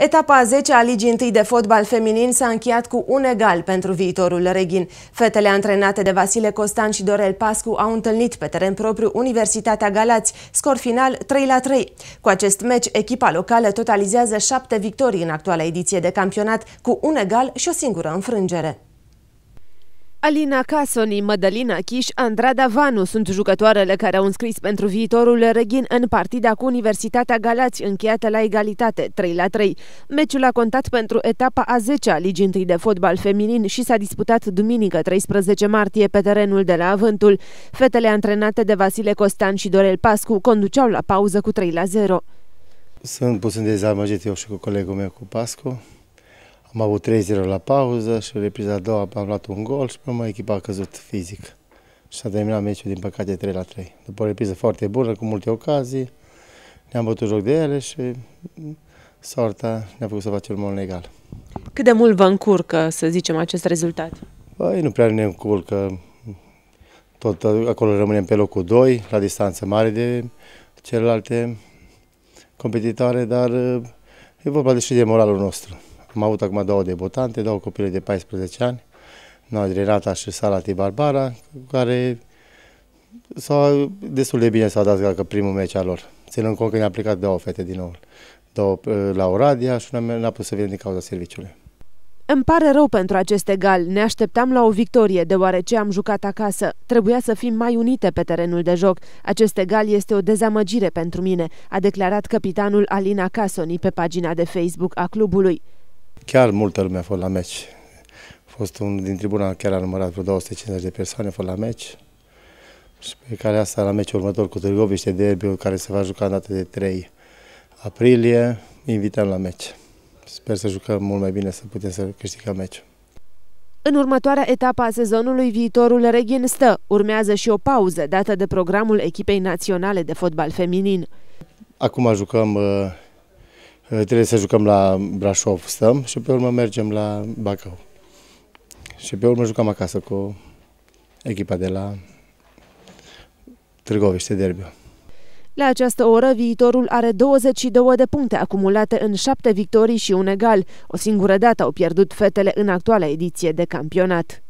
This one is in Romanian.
Etapa 10 a Ligii 1 de fotbal feminin s-a încheiat cu un egal pentru viitorul Reghin. Fetele antrenate de Vasile Costan și Dorel Pascu au întâlnit pe teren propriu Universitatea Galați, scor final 3 la 3. Cu acest meci, echipa locală totalizează șapte victorii în actuala ediție de campionat, cu un egal și o singură înfrângere. Alina Casoni, Mădălina Chiș, Andrada Vanu sunt jucătoarele care au înscris pentru viitorul Reghin în partida cu Universitatea Galați, încheiată la egalitate, 3 la 3. Meciul a contat pentru etapa a 10-a Ligii întâi de fotbal feminin și s-a disputat duminică 13 martie pe terenul de la Avântul. Fetele antrenate de Vasile Costan și Dorel Pascu conduceau la pauză cu 3 la 0. Sunt puțin dezamăgit eu și cu colegul meu cu Pascu. Am avut 3-0 la pauză și repriza a doua am luat un gol și până echipa a căzut fizic. Și s-a terminat meciul, din păcate, 3 la 3. După o repriză foarte bună, cu multe ocazii, ne-am bătut joc de ele și sorta ne-a făcut să facem un mol egal. Cât de mult vă încurcă, să zicem, acest rezultat? Băi, nu prea ne încurcă. Tot acolo rămânem pe locul 2, la distanță mare de celelalte competitoare, dar e vorba de și de moralul nostru. Am avut acum două debutante, două copile de 14 ani, Noadri Rata și Salati Barbara, care s-au destul de bine s-au dat ca primul meci al lor. Ținând cont că ne-a aplicat două fete din nou, două uh, la Oradia și una n-a putut să vină din cauza serviciului. Îmi pare rău pentru acest egal. Ne așteptam la o victorie, deoarece am jucat acasă. Trebuia să fim mai unite pe terenul de joc. Acest egal este o dezamăgire pentru mine, a declarat capitanul Alina Casoni pe pagina de Facebook a clubului. Chiar multă lume a fost la meci. A fost un din tribuna chiar a numărat vreo 250 de persoane, a fost la meci. Și pe care asta la meciul următor cu Târgoviște, derbiul care se va juca în data de 3 aprilie, invităm la meci. Sper să jucăm mult mai bine, să putem să câștigăm meciul. În următoarea etapă a sezonului, viitorul Reghin stă. Urmează și o pauză dată de programul echipei naționale de fotbal feminin. Acum jucăm uh, Eh, trebuie să jucăm la Brașov, stăm și pe urmă mergem la Bacău. Și pe urmă jucăm acasă cu echipa de la Târgoviște Derbiu. La această oră, viitorul are 22 de puncte acumulate în 7 victorii și un egal. O singură dată au pierdut fetele în actuala ediție de campionat.